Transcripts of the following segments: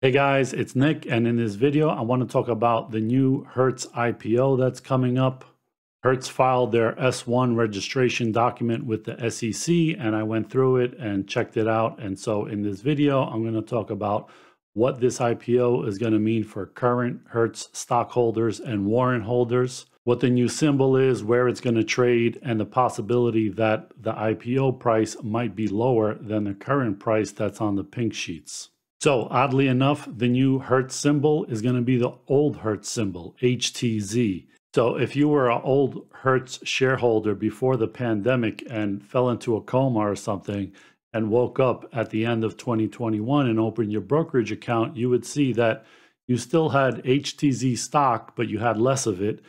Hey guys, it's Nick, and in this video, I want to talk about the new Hertz IPO that's coming up. Hertz filed their S1 registration document with the SEC, and I went through it and checked it out. And so, in this video, I'm going to talk about what this IPO is going to mean for current Hertz stockholders and warrant holders, what the new symbol is, where it's going to trade, and the possibility that the IPO price might be lower than the current price that's on the pink sheets. So oddly enough, the new Hertz symbol is going to be the old Hertz symbol, HTZ. So if you were an old Hertz shareholder before the pandemic and fell into a coma or something and woke up at the end of 2021 and opened your brokerage account, you would see that you still had HTZ stock, but you had less of it.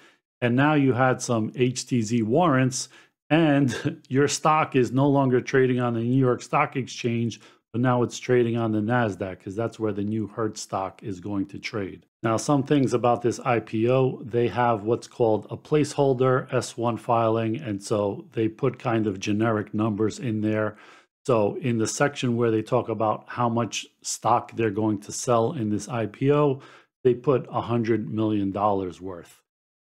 And now you had some HTZ warrants and your stock is no longer trading on the New York Stock Exchange, but now it's trading on the NASDAQ because that's where the new Hertz stock is going to trade. Now, some things about this IPO, they have what's called a placeholder S1 filing, and so they put kind of generic numbers in there. So, in the section where they talk about how much stock they're going to sell in this IPO, they put $100 million worth.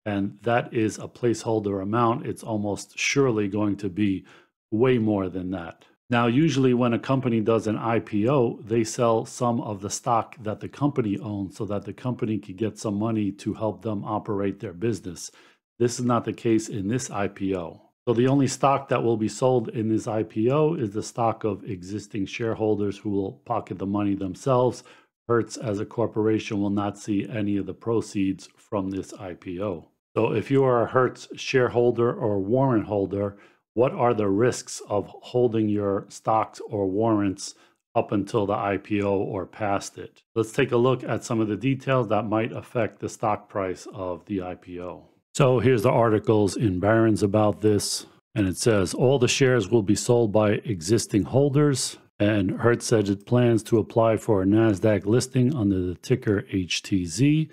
And that is a placeholder amount. It's almost surely going to be way more than that. Now, usually when a company does an IPO, they sell some of the stock that the company owns so that the company could get some money to help them operate their business. This is not the case in this IPO. So the only stock that will be sold in this IPO is the stock of existing shareholders who will pocket the money themselves. Hertz as a corporation will not see any of the proceeds from this IPO. So if you are a Hertz shareholder or warrant holder, what are the risks of holding your stocks or warrants up until the IPO or past it? Let's take a look at some of the details that might affect the stock price of the IPO. So here's the articles in Barron's about this. And it says all the shares will be sold by existing holders. And Hertz said it plans to apply for a NASDAQ listing under the ticker HTZ.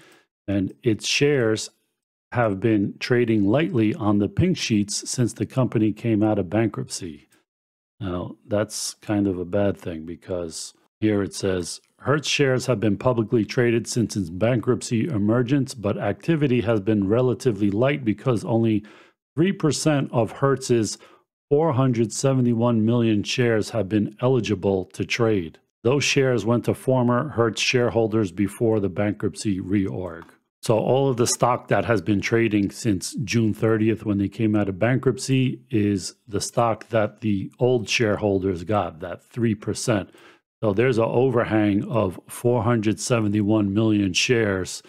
And its shares have been trading lightly on the pink sheets since the company came out of bankruptcy. Now, that's kind of a bad thing because here it says Hertz shares have been publicly traded since its bankruptcy emergence, but activity has been relatively light because only 3% of Hertz's 471 million shares have been eligible to trade. Those shares went to former Hertz shareholders before the bankruptcy reorg. So all of the stock that has been trading since June 30th when they came out of bankruptcy is the stock that the old shareholders got, that 3%. So there's an overhang of 471 million shares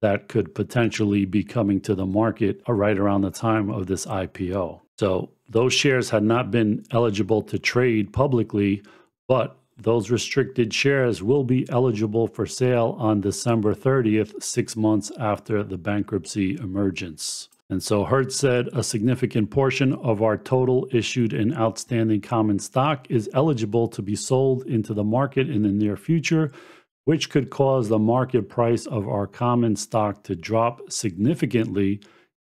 that could potentially be coming to the market right around the time of this IPO. So those shares had not been eligible to trade publicly, but those restricted shares will be eligible for sale on December 30th, six months after the bankruptcy emergence. And so Hertz said a significant portion of our total issued and outstanding common stock is eligible to be sold into the market in the near future, which could cause the market price of our common stock to drop significantly,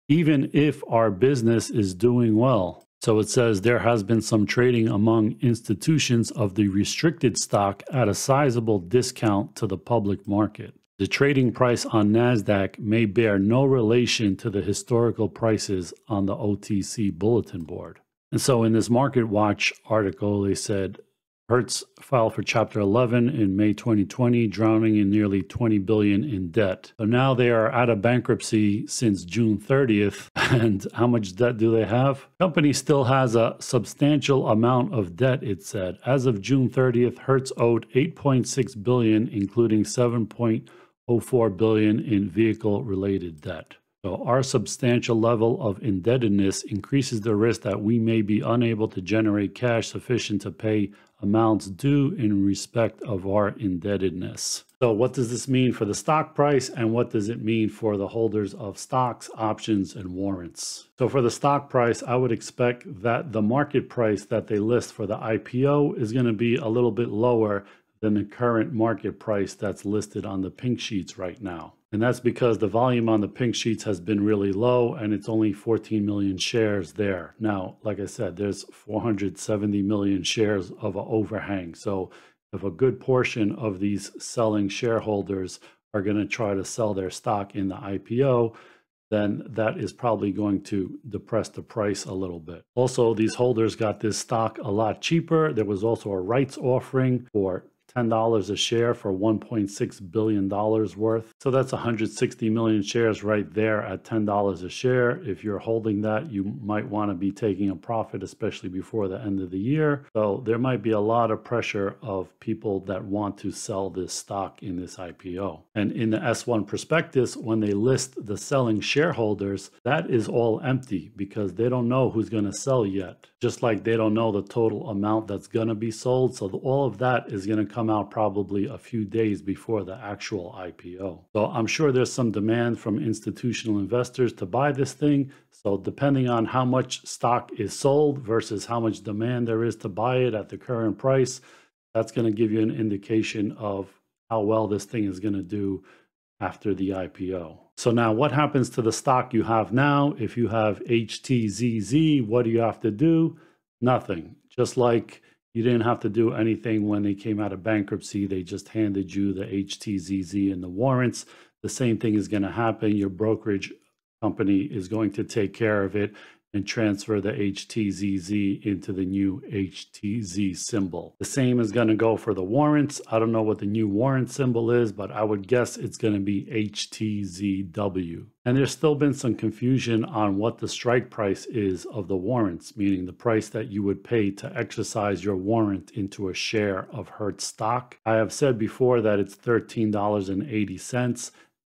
even if our business is doing well. So it says there has been some trading among institutions of the restricted stock at a sizable discount to the public market. The trading price on NASDAQ may bear no relation to the historical prices on the OTC bulletin board. And so in this Market Watch article, they said Hertz filed for Chapter 11 in May 2020, drowning in nearly 20 billion in debt. So now they are out of bankruptcy since June 30th. And how much debt do they have? Company still has a substantial amount of debt, it said. As of June 30th, Hertz owed 8.6 billion, including 7.04 billion in vehicle-related debt. So our substantial level of indebtedness increases the risk that we may be unable to generate cash sufficient to pay amounts due in respect of our indebtedness. So what does this mean for the stock price and what does it mean for the holders of stocks, options, and warrants? So for the stock price, I would expect that the market price that they list for the IPO is going to be a little bit lower than the current market price that's listed on the pink sheets right now. And that's because the volume on the pink sheets has been really low and it's only 14 million shares there. Now, like I said, there's 470 million shares of an overhang. So if a good portion of these selling shareholders are going to try to sell their stock in the IPO, then that is probably going to depress the price a little bit. Also, these holders got this stock a lot cheaper. There was also a rights offering for $10 a share for $1.6 billion worth. So that's 160 million shares right there at $10 a share. If you're holding that, you might want to be taking a profit, especially before the end of the year. So there might be a lot of pressure of people that want to sell this stock in this IPO. And in the S1 prospectus, when they list the selling shareholders, that is all empty because they don't know who's going to sell yet. Just like they don't know the total amount that's going to be sold. So all of that is going to come come out probably a few days before the actual IPO. So I'm sure there's some demand from institutional investors to buy this thing. So depending on how much stock is sold versus how much demand there is to buy it at the current price, that's going to give you an indication of how well this thing is going to do after the IPO. So now what happens to the stock you have now? If you have HTZZ, what do you have to do? Nothing. Just like you didn't have to do anything when they came out of bankruptcy. They just handed you the HTZZ and the warrants. The same thing is going to happen. Your brokerage company is going to take care of it and transfer the HTZZ into the new HTZ symbol. The same is going to go for the warrants. I don't know what the new warrant symbol is, but I would guess it's going to be HTZW. And there's still been some confusion on what the strike price is of the warrants, meaning the price that you would pay to exercise your warrant into a share of Hertz stock. I have said before that it's $13.80.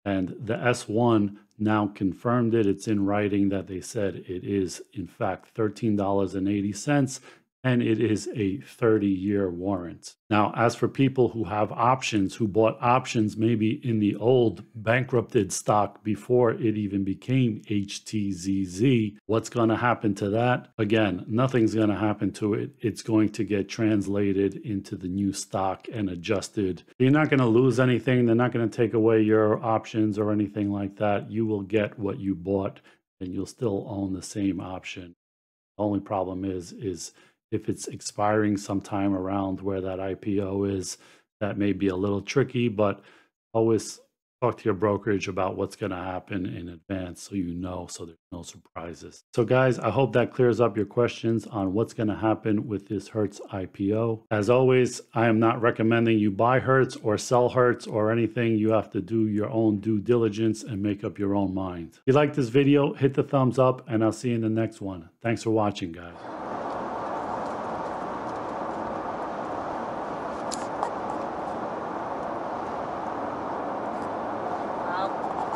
And the S1 now confirmed it. It's in writing that they said it is, in fact, $13.80 and it is a 30 year warrant. Now, as for people who have options, who bought options maybe in the old bankrupted stock before it even became HTZZ, what's going to happen to that? Again, nothing's going to happen to it. It's going to get translated into the new stock and adjusted. You're not going to lose anything. They're not going to take away your options or anything like that. You will get what you bought and you'll still own the same option. The only problem is, is if it's expiring sometime around where that IPO is, that may be a little tricky, but always talk to your brokerage about what's going to happen in advance so you know so there's no surprises. So guys, I hope that clears up your questions on what's going to happen with this Hertz IPO. As always, I am not recommending you buy Hertz or sell Hertz or anything. You have to do your own due diligence and make up your own mind. If you like this video, hit the thumbs up and I'll see you in the next one. Thanks for watching, guys.